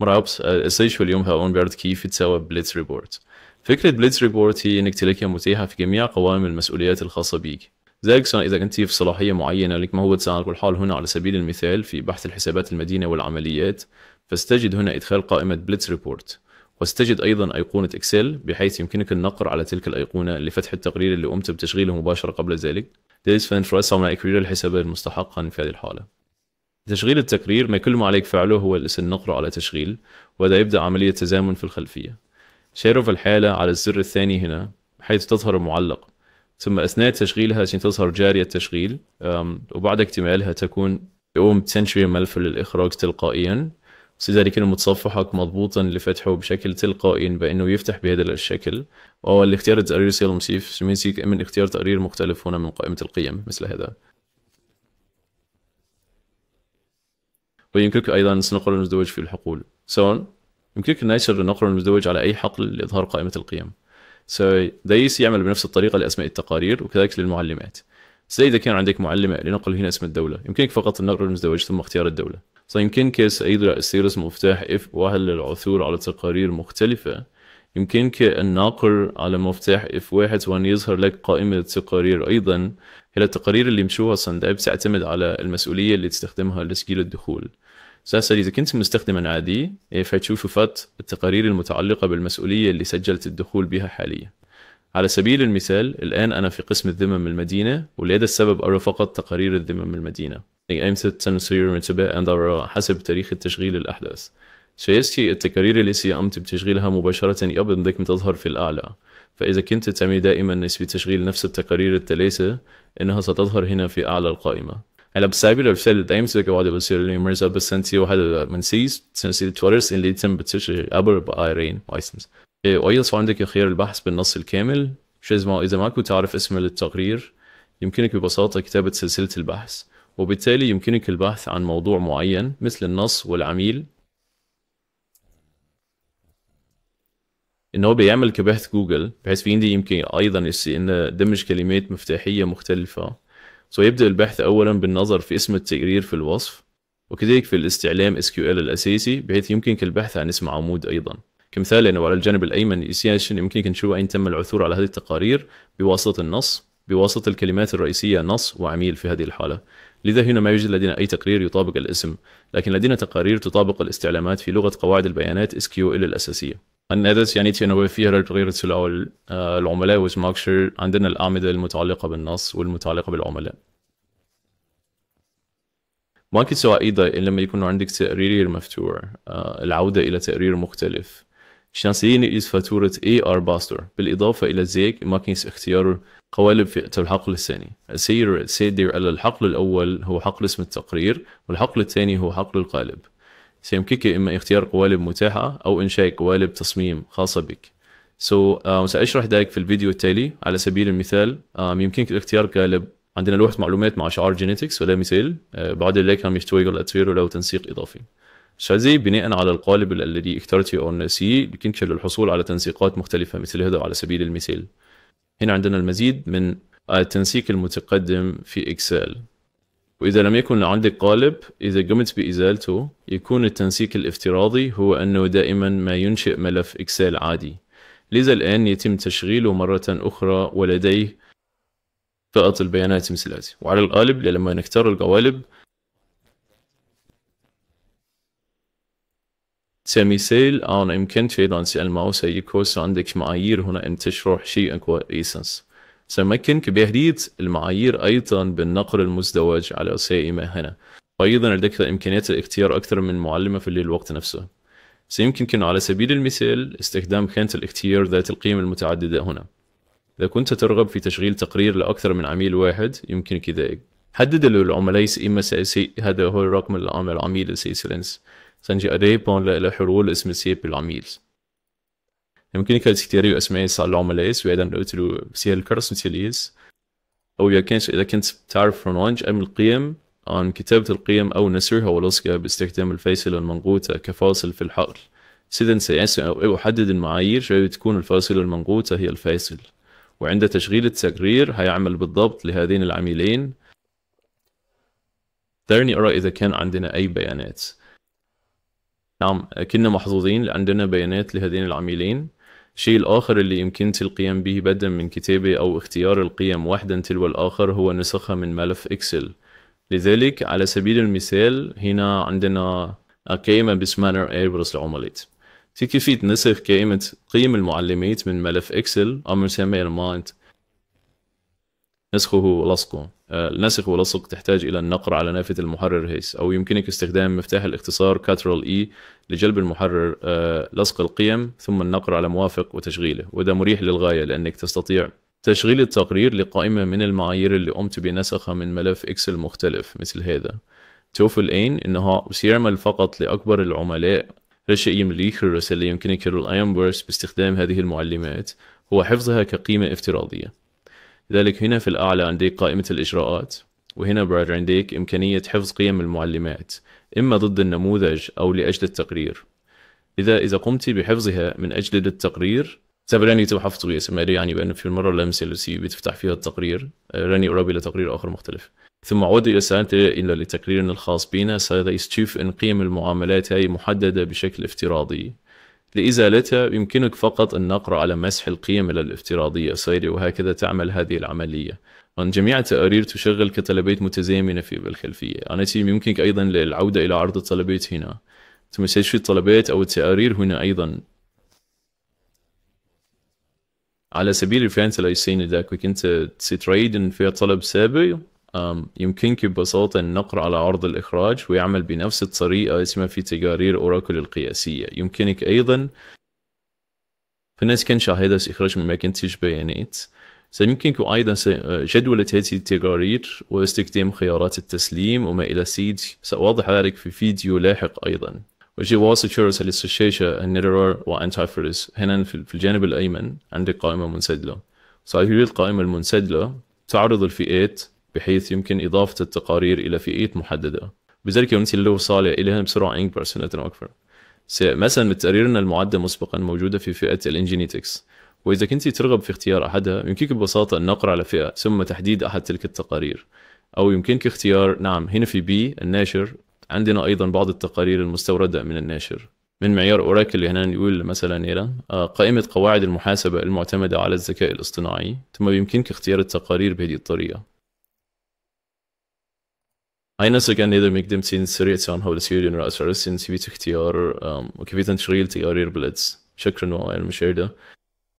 مرعبس essentially يمها اونجارد كي في تساوى بليتس ريبورت فكره بليتس ريبورت هي انك تلاقيها متاحه في جميع قوائم المسؤوليات الخاصه بيك ذلك اذا كنت في صلاحيه معينه لك ما هو على الحال هنا على سبيل المثال في بحث الحسابات المدينه والعمليات فاستجد هنا ادخال قائمه بليتس ريبورت واستجد ايضا ايقونه اكسل بحيث يمكنك النقر على تلك الايقونه لفتح التقرير اللي قمت بتشغيله مباشره قبل ذلك This فان فرصة مع إكرير الحسابات المستحقا في هذه الحالة تشغيل التقرير ما كل ما عليك فعله هو الاسم نقرة على تشغيل وهذا يبدأ عملية تزامن في الخلفية شارف الحالة على الزر الثاني هنا حيث تظهر المعلق ثم أثناء تشغيلها تظهر جارية التشغيل وبعد اكتمالها تكون يقوم بتنشئ ملف للإخراج تلقائيا يكون متصفحك مضبوطا لفتحه بشكل تلقائي بأنه يفتح بهذا الشكل وهو الاختيار التقرير سيل مسيف من اختيار تقرير مختلف هنا من قائمة القيم مثل هذا ويمكنك ايضا سنقر المزدوج في الحقول سواء so يمكنك نشر نقر المزدوج على اي حقل لاظهار قائمه القيم سو so دايس يعمل بنفس الطريقه لاسماء التقارير وكذلك للمعلمات زي اذا كان عندك معلمه لنقل هنا اسم الدوله يمكنك فقط النقر المزدوج ثم اختيار الدوله يمكنك ايضا استيرس مفتاح اف واحد للعثور على تقارير مختلفة يمكنك الناقر على مفتاح اف 1 وأن يظهر لك قائمة التقارير أيضا هي التقارير اللي مشوها الصندوق بتعتمد على المسؤوليه اللي تستخدمها لتسجيل الدخول اساسا اذا كنت مستخدما عادي إيه، فتشوف فات التقارير المتعلقه بالمسؤوليه اللي سجلت الدخول بها حاليا على سبيل المثال الان انا في قسم الذمم المدينه ولهذا السبب ارى فقط تقارير الذمم المدينه إيه، امتى سنصير متابع انظر حسب تاريخ تشغيل الاحداث سيأتي التكارير التي قمت بتشغيلها مباشرة يبدو ذيك تظهر في الأعلى فإذا كنت تعمل دائما نسبة تشغيل نفس التقارير الثلاثة انها ستظهر هنا في اعلى القائمه Ela percebe a oficina da AMC que pode ser lembrarse a bastante من سيس سنسيل تورس اللي تم بتسجيل أبر بآيرين وايسنس إيه، وأيضا عندك خيار البحث بالنص الكامل شو اسمه إذا ما كنت تعرف اسم للتقرير يمكنك ببساطة كتابة سلسلة البحث وبالتالي يمكنك البحث عن موضوع معين مثل النص والعميل ان هو بيعمل كبحث جوجل بحيث في عندي يمكن ايضا ان دمج كلمات مفتاحيه مختلفه سو يبدا البحث اولا بالنظر في اسم التقرير في الوصف وكذلك في الاستعلام اس كيو ال الاساسي بحيث يمكنك البحث عن اسم عمود ايضا كمثال انه على الجانب الايمن السيشن يمكنك نشوف تشوف اين تم العثور على هذه التقارير بواسطه النص بواسطه الكلمات الرئيسيه نص وعميل في هذه الحاله لذا هنا ما يوجد لدينا اي تقرير يطابق الاسم لكن لدينا تقارير تطابق الاستعلامات في لغه قواعد البيانات SQL الاساسيه ان ادرس يعني انه فيها ريرتسل او آه، العملاء وسماكشر عندنا الاعمده المتعلقه بالنص والمتعلقه بالعملاء ممكن سواء ايضا لما يكون عندك تقرير مفتوح آه، العوده الى تقرير مختلف شانسين يقيس فاتورة AR باستر بالإضافة إلى ذلك ممكن اختيار قوالب في الحقل الثاني سير سيدير على الحقل الأول هو حقل اسم التقرير والحقل الثاني هو حقل القالب سيمكنك إما اختيار قوالب متاحة أو إنشاء قوالب تصميم خاصة بك سو so, uh, آه، سأشرح ذلك في الفيديو التالي على سبيل المثال uh, يمكنك اختيار قالب عندنا لوحة معلومات مع شعار جينيتكس ولا مثال uh, بعد ذلك هم يحتوي على تسوير ولو تنسيق إضافي شازي بناء على القالب الذي اخترته أو نسيه يمكنك للحصول على تنسيقات مختلفة مثل هذا على سبيل المثال هنا عندنا المزيد من التنسيق المتقدم في إكسل وإذا لم يكن عندك قالب إذا قمت بإزالته يكون التنسيق الافتراضي هو أنه دائما ما ينشئ ملف إكسل عادي لذا الآن يتم تشغيله مرة أخرى ولديه فئة البيانات مثل هذه وعلى القالب لما نختار القوالب تمثال أنا يمكن في لانسي الماوس هيكوس عندك معايير هنا أن تشرح شيء إيسنس سمكن بهديت المعايير أيضا بالنقر المزدوج على سائمة هنا وأيضا لديك إمكانية الاختيار أكثر من معلمة في الوقت نفسه سيمكنك على سبيل المثال استخدام خانة الاختيار ذات القيم المتعددة هنا إذا كنت ترغب في تشغيل تقرير لأكثر من عميل واحد يمكنك ذلك حدد للعملاء إما سيسي هذا هو الرقم العميل سيسلنس سنجي اريبون بون لحرول اسم سيب العميل يمكنك تختاري اسماء صار العملاء سواء قلت له سيال الكرس مثاليز او اذا كانت اذا كنت تعرف برنامج ام القيم عن كتابة القيم او نسرها ولصقها باستخدام الفاصلة المنقوطة كفاصل في الحقل سيدا سياسي أو أحدد المعايير شو تكون الفاصلة المنقوطة هي الفاصل وعند تشغيل التقرير هيعمل بالضبط لهذين العميلين دارني أرى إذا كان عندنا أي بيانات نعم كنا محظوظين عندنا بيانات لهذين العميلين الشيء الآخر اللي يمكن القيام به بدءا من كتابة أو اختيار القيم واحدا تلو الآخر هو نسخها من ملف إكسل لذلك على سبيل المثال هنا عندنا قائمة باسمها إيربرس العملات كيفية نسخ قائمة قيم المعلمات من ملف إكسل أو من سمي المايند نسخه ولصقه النسخ آه، ولصق تحتاج إلى النقر على نافذة المحرر هيس أو يمكنك استخدام مفتاح الاختصار Ctrl E لجلب المحرر آه، لصق القيم ثم النقر على موافق وتشغيله وده مريح للغاية لأنك تستطيع تشغيل التقرير لقائمة من المعايير اللي قمت بنسخها من ملف إكسل مختلف مثل هذا توفل أين إنه سيعمل فقط لأكبر العملاء الشيء يمليك الرسالة يمكنك الأيام باستخدام هذه المعلمات هو حفظها كقيمة افتراضية لذلك هنا في الأعلى عندك قائمة الإجراءات وهنا بعد عندك إمكانية حفظ قيم المعلمات إما ضد النموذج أو لأجل التقرير لذا إذا قمت بحفظها من أجل التقرير سبب راني تو حفظه يعني بأن في المرة اللمسة التي بتفتح فيها التقرير آه، راني أقرب إلى تقرير آخر مختلف ثم عود إلى سنتي إلى التقرير الخاص بنا سيستشوف أن قيم المعاملات هي محددة بشكل افتراضي لإزالتها يمكنك فقط النقر على مسح القيم الافتراضية سيري وهكذا تعمل هذه العملية جميع التقارير تشغل كطلبات متزامنة في الخلفية أنتي يمكنك أيضا للعودة إلى عرض الطلبات هنا ثم تشفي الطلبات أو التقارير هنا أيضا على سبيل الفعل ليس ذاك وكنت تريد في طلب سابق يمكنك ببساطة النقر على عرض الإخراج ويعمل بنفس الطريقة اسمها في تقارير أوراكل القياسية يمكنك أيضا في ناس كان شاهدها إخراج من ماكنتش بيانات سيمكنك أيضا أه، جدولة هذه التقارير واستخدام خيارات التسليم وما إلى سيد سأوضح ذلك في فيديو لاحق أيضا وجي واصل شرس للسشاشة النيرور وأنتايفرس هنا في الجانب الأيمن عندك قائمة منسدلة صحيح القائمة المنسدلة تعرض الفئات بحيث يمكن إضافة التقارير إلى فئات محددة بذلك يمثل له صالة إليها بسرعة إنك برسنة أكثر مثلا من تقريرنا المعدة مسبقا موجودة في فئة الإنجينيتكس وإذا كنت ترغب في اختيار أحدها يمكنك ببساطة النقر على فئة ثم تحديد أحد تلك التقارير أو يمكنك اختيار نعم هنا في بي الناشر عندنا أيضا بعض التقارير المستوردة من الناشر من معيار أوراكل اللي هنا يقول مثلا هنا آه، قائمة قواعد المحاسبة المعتمدة على الذكاء الاصطناعي ثم يمكنك اختيار التقارير بهذه الطريقة I sogar nicht mit dem Zins Reaktion haben, das Jürgen raus, weil das sind 70 Jahre, ähm, okay, wir sind schon 30 Jahre hier, aber jetzt, ich habe